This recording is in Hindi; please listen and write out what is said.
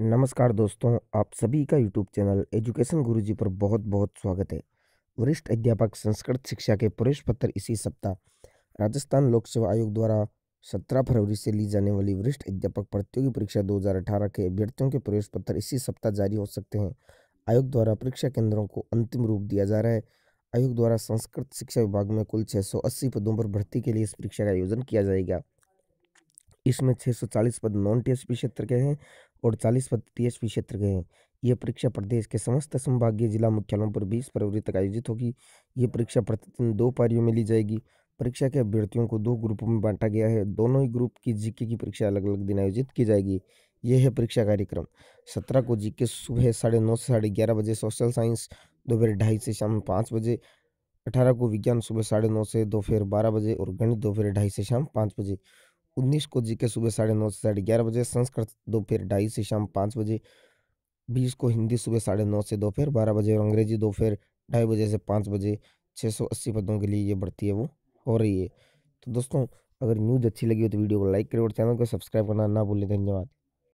नमस्कार दोस्तों आप सभी का यूट्यूब चैनल एजुकेशन गुरुजी पर बहुत बहुत स्वागत है वरिष्ठ अध्यापक संस्कृत शिक्षा के प्रवेश पत्र इसी सप्ताह राजस्थान लोक सेवा आयोग द्वारा 17 फरवरी से ली जाने वाली वरिष्ठ अध्यापक प्रतियोगी परीक्षा 2018 के अभ्यर्थियों के प्रवेश पत्र इसी सप्ताह जारी हो सकते हैं आयोग द्वारा परीक्षा केंद्रों को अंतिम रूप दिया जा रहा है आयोग द्वारा संस्कृत शिक्षा विभाग में कुल छः पदों पर भर्ती के लिए इस परीक्षा का आयोजन किया जाएगा इसमें 640 पद नॉन पी क्षेत्र के हैं और 40 पद पी क्षेत्र के हैं यह परीक्षा प्रदेश के समस्त संभागीय जिला मुख्यालयों पर 20 फरवरी तक आयोजित होगी ये परीक्षा प्रतिदिन दो पारियों में ली जाएगी परीक्षा के अभ्यर्थियों को दो ग्रुपों में बांटा गया है दोनों ही ग्रुप की जीके की परीक्षा अलग अलग दिन आयोजित की जाएगी यह है परीक्षा कार्यक्रम सत्रह को जीके सुबह साढ़े नौ से साढ़े ग्यारह बजे सोशल साइंस दोपहर ढाई से शाम पाँच बजे अठारह को विज्ञान सुबह साढ़े नौ से दोपहर बारह बजे और गणित दोपहर ढाई से शाम पाँच बजे उन्नीस को जी के सुबह साढ़े नौ से साढ़े ग्यारह बजे संस्कृत दोपहर ढाई से शाम पाँच बजे बीस को हिंदी सुबह साढ़े नौ से दोपहर बारह बजे और अंग्रेजी दोपहर ढाई बजे से पाँच बजे छः सौ अस्सी पदों के लिए ये बढ़ती है वो हो रही है तो दोस्तों अगर न्यूज़ अच्छी लगी हो तो वीडियो को लाइक करें और चैनल को सब्सक्राइब करना ना भूलें धन्यवाद